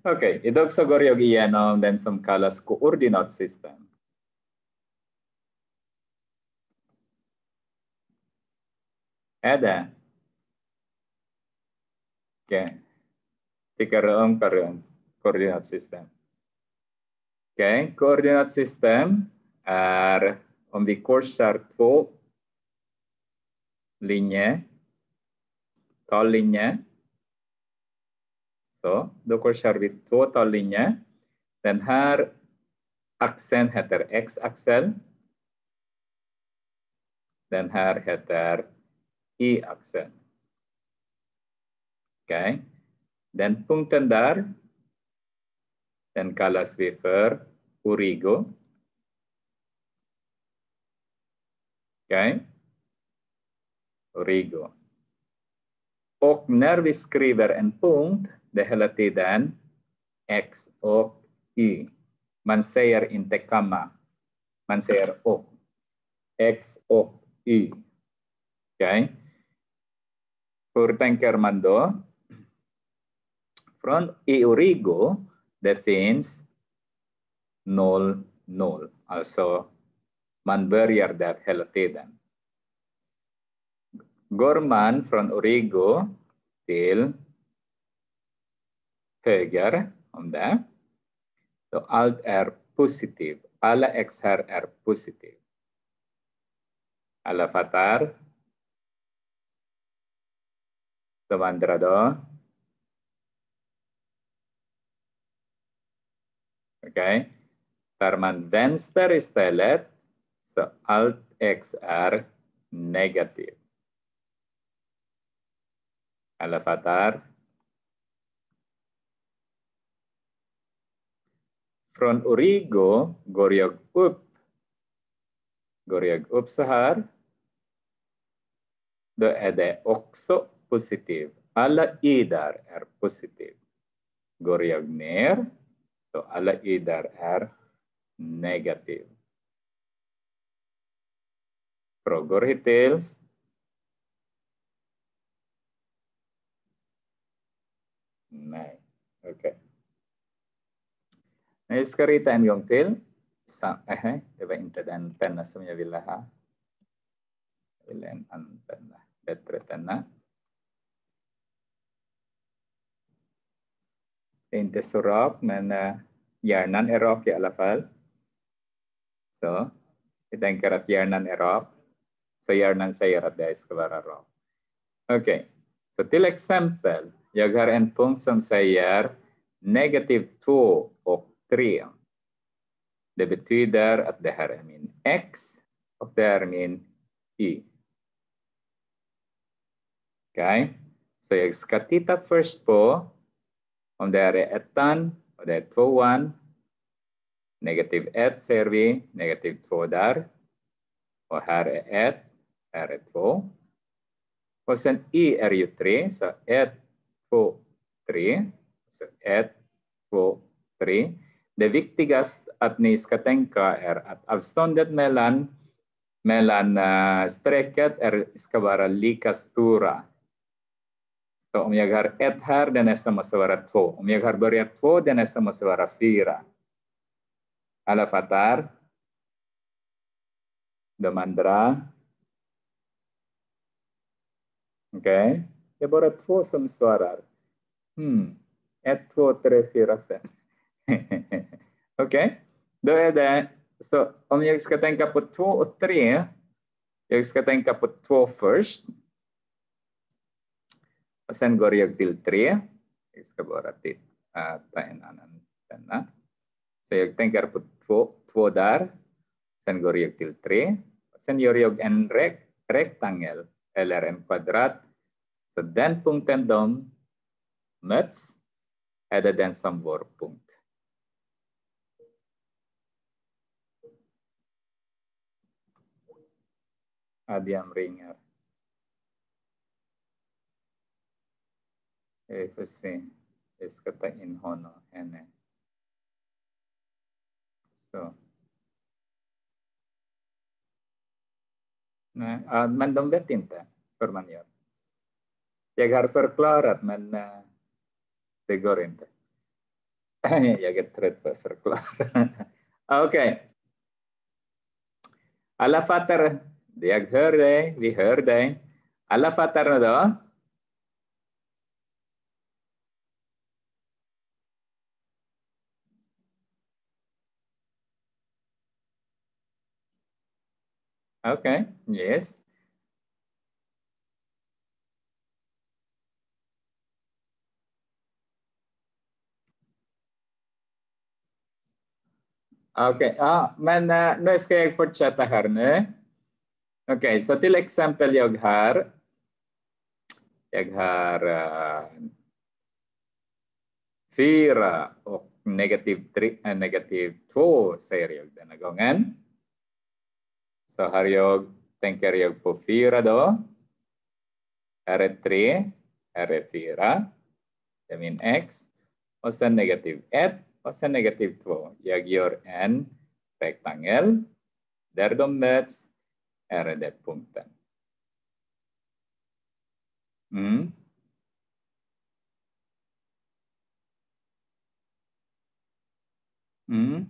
Oke, okay, idag så går jag igenom den som kallas koordinatsystem. Är det? Okej. Okay. Tycker du er, om koordinatsystem? Okej, okay. koordinatsystem är om vi korsar två linjer, tallinjer, so då korsar total linya dan then aksen heter x aksen dan har heter i aksen oke Okay. then punkten där, den kallas vi urigo. origo. Okay. urigo. Och när vi skriver en punkt dahilati than x O e. Mansayer in tekama. Mansayer of x O e. Okay? For tanker mando. From Eurigo, the fins null null. Also, manberier that helatidan. Gorman from Origo till allt är positiv. So alt här är ala Alla fattar. De Ala då. Okej. Okay. Tar man vänster istället. so alt x are negative. Alafatar, From Urigo, Goryag Up, Goryag Up Sahar, the är det positive, positiv. Alla idar där positive goryag Går jag ner, då alla i där är negativ. Okay. Naiskari tan gong til. Sa eh, eh deva inta dan tanna samya villaha. Villan antanna. Datra tanna. Inte surab eh, yarnan erok ya lafal. So, kita yang yarnan erok, So, yarnan saya rada iskabar erok. Okay. So, till example, jagar and pungsam sayar negative 2 o 3. Det betyder att det här är min X och det här är min Y. okay. så jag ska titta först på om det här är ettan och det är tvåan. Negativ ett ser vi, negativ två där. Och här är ett, här är två. Och sen i är ju tre, så ett, två, tre. Så 1, 2, 3 det viktigaste att ni ska tänka är att avståndet mellan, mellan eh, strecket är, ska vara lika stora. Så om jag har ett här, det nästa måste vara två. Om jag har börjat två, det nästa måste vara fyra. Alla fattar? De andra? Okej, okay. det är bara två som svarar. Hmm. Ett, två, tre, fyra, fem. Okej, okay. då är det så om jag ska tänka på två och tre. Jag ska tänka på två först. Och sen går jag till tre. Jag ska bara titta äh, på en annan penna. Så jag tänker på två, två där. Sen går jag till tre. Sen gör jag en rek, rektangel eller en kvadrat. Så den punkten de möts är det den som vår punkt. Adiam ademringar. Efesi in hono, ene. So. nah, ad man dom betinta permanior. Llegar förklarat men uh, det går inte. Jag är trött på att förklara. Okej. Okay. Alla fattar Jag hör dig, vi hör dig. Alla fattar nu då? Okay, yes. Okej, okay. ah, men uh, nu ska jag fortsätta här nu. Okej, okay, så till exempel jag har, jag har uh, eh, fyra och negativ, tre, äh, negativ två säger jag denna gången. Så har jag, tänker jag på fyra då. Här är tre, här är fyra. Det är min x. Och sen negativ ett och sen negativ två. Jag gör en rektangel där de möts RD-punkten. Mm. Mm.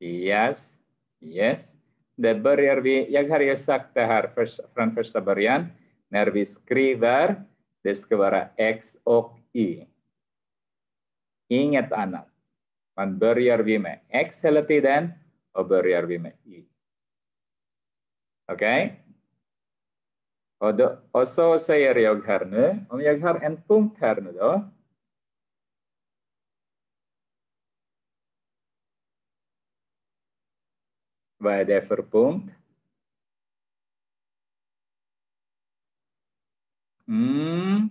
Yes, yes. Det börjar vi, jag har ju sagt det här först, från första början, när vi skriver, det ska vara X och Y. Inget annat. Man börjar vi med X hela tiden och börjar vi med Y. Okay? Also oso jag här nu, om jag har en punkt här nu då. Vad är det för punkt? Mm.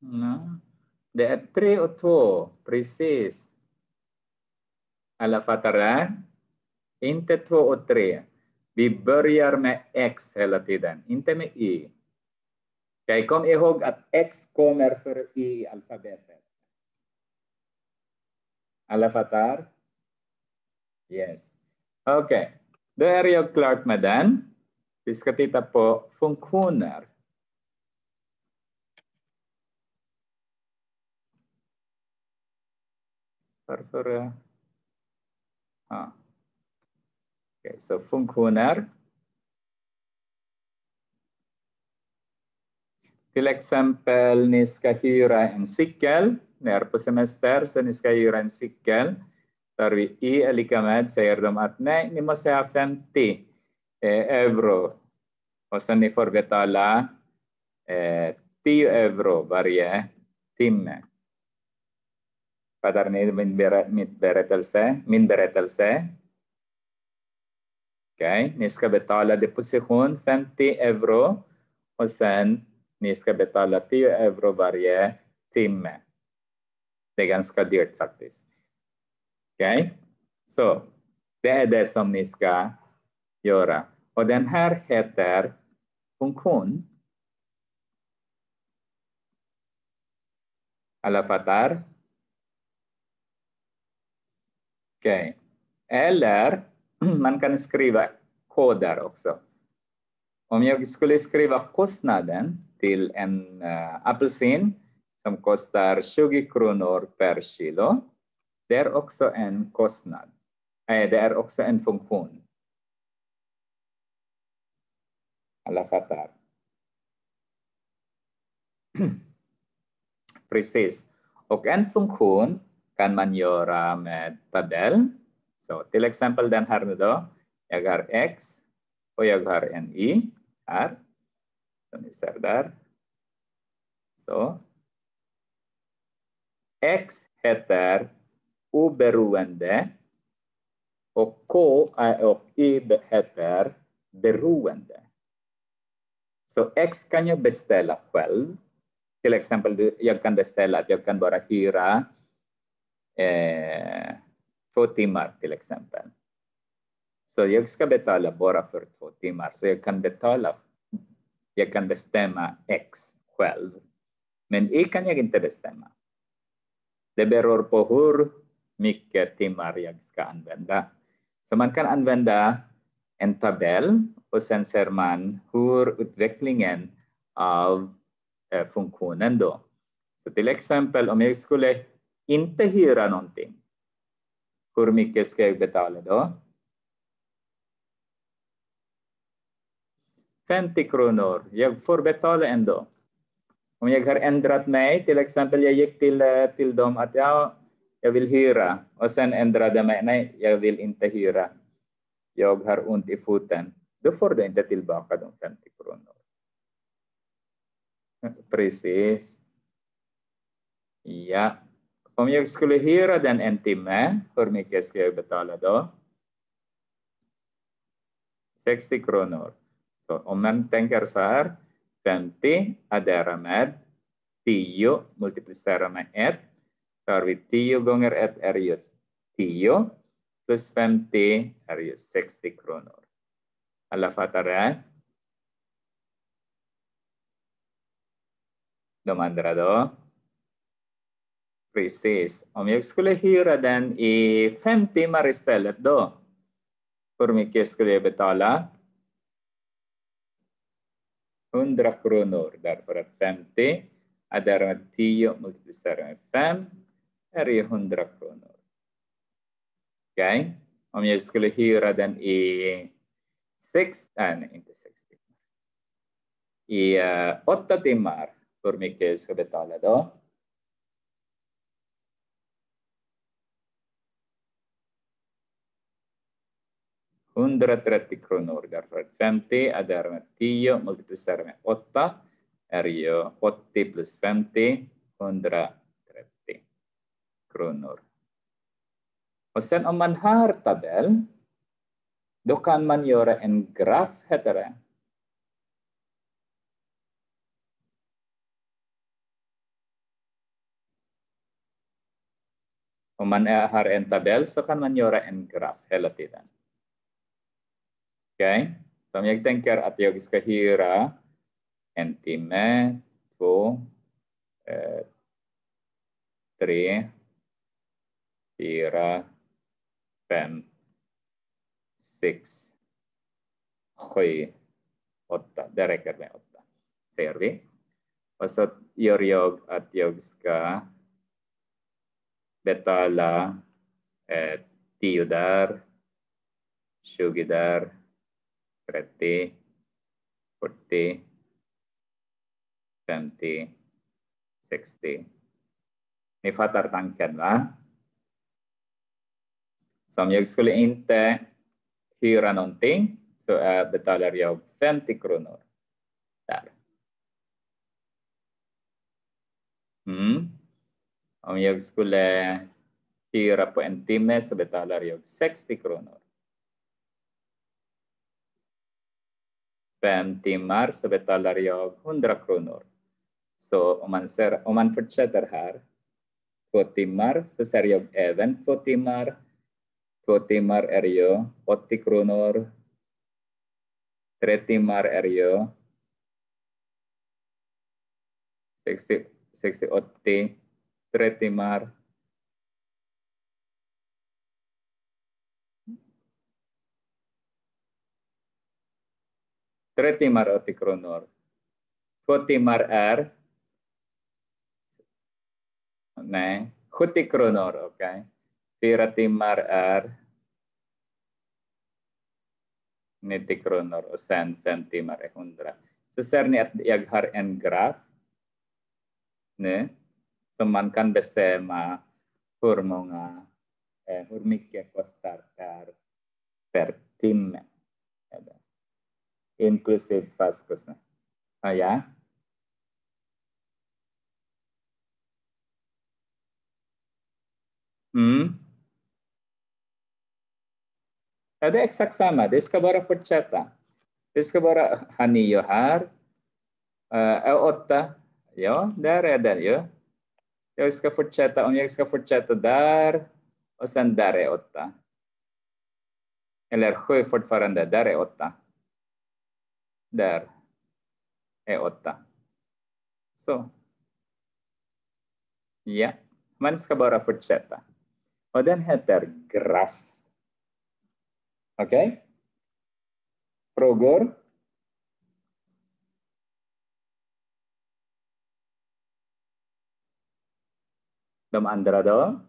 No. Det är tre Inte två och tre. Vi börjar med X hela tiden, inte med Y. okay, kom ihåg att X kommer för Y i alfabetet. Alla fattar? Yes. Okej, okay. då är jag klar med den. Vi ska titta på funktioner. Varför? Ah. Okay, so funktioner. Till exempel, ni ska hyra en cykel. Ni är på semester, så ni ska hyra en cykel. Tar vi i är lika med, säger de att nej, ni måste ha 50 euro. Och sen ni får betala eh, 10 euro varje timme. Fattar ni min berättelse? Min berättelse? okay. ni ska betala deposition 50 euro och sen ni ska betala 10 euro varje timme. Det är ganska dyrt faktiskt. okay. så det är det som ni ska göra. Och den här heter funktion. Alla fattar? Okej. Okay. Eller man kan skriva koder också. Om jag skulle skriva kostnaden till en uh, apelsin som kostar 20 kronor per kilo, det är också en kostnad. Eh, det är också en funktion. Alla fattar? Precis. Och en funktion kan man göra med tabell så till exempel den här nu då. Jag har X och jag har en Y här. Som ni ser där. Så. X heter oberoende och K eh, och Y heter beroende. Så X kan jag beställa själv. Till exempel, jag kan beställa att jag kan bara hyra eh, två timmar till exempel. Så jag ska betala bara för två timmar, så jag kan betala, jag kan bestämma X själv. Men Y kan jag inte bestämma. Det beror på hur mycket timmar jag ska använda. Så man kan använda en tabell och sen ser man hur utvecklingen av eh, funktionen då. Så till exempel om jag skulle inte hyra någonting hur mycket ska jag betala då? 50 kronor. Jag får betala ändå. Om jag har ändrat mig, till exempel jag gick till, eh, till dem att ja, jag vill hyra och sen ändrade mig, nej, jag vill inte hyra. Jag har ont i foten. Då får du inte tillbaka de 50 kronor. Precis. Ja. Om jag skulle hyra den en timme, hur mycket ska jag betala då? 60 kronor. Så om man tänker så här, 50 addera med 10, multiplicera med 1. Då har vi 10 gånger 1 är ju 10, plus 50 är ju 60 kronor. Alla fattar det? De andra då? Precis. Om jag skulle hyra den i fem timmar istället då, hur mycket skulle jag betala? 100 kronor, därför att 50 är därmed 10 multiplicerat med 5 är ju 100 kronor. Okej? Okay? Om jag skulle hyra den i sex, äh, nej, inte 6 timmar, i uh, åtta timmar, hur mycket jag ska betala då? 130 kronor. Därför 50 är därmed 10 multiplicerat med 8 är ju 80 plus 50, 130 kronor. Och sen om man har tabell, då kan man göra en graf, heter det. Om man har en tabell så kan man göra en graf hela tiden. Okej, okay. så om jag tänker att jag ska hyra en timme, två, eh, tre, fyra, fem, sex, sju, åtta. Det räcker med åtta, ser vi. Och så gör jag att jag ska betala eh, tio där, tjugo där, berarti birthday, ganti, sexte. Ni fattar lah. va? Så om jag skulle inte hyra so så betalar jag 50 kronor där. Hmm? Om jag skulle hyra på en timme så betalar jag 60 kronor. fem timmar så betalar jag 100 kronor. Så om man, ser, om man fortsätter här, två timmar, så ser jag även två timmar. Två timmar är ju 80 kronor. Tre timmar är ju 60, 60 80. Tre timmar 30 timmar 80 kronor. Två timmar är nej, 70 kronor. Okay. Fyra timmar är 90 kronor och sen fem timmar är 100. Så ser ni att jag har en graf nu som man kan bestämma hur, många, eh, hur mycket kostar per, per timme inclusive vascosnya. Ah, oh ya. Hmm. Ada eksak sama. Diskabara fortsätta. Diskabara hani ju här. Uh, åtta. Ja, där är den ju. Jag ska fortsätta. Om jag ska fortsätta där och sen där är åtta. Eller sju fortfarande. Där är åtta. their EOTA, So, ya, man ska bara fortsätta. Och den heter graf. Okej? Okay? Frågor? De andra då?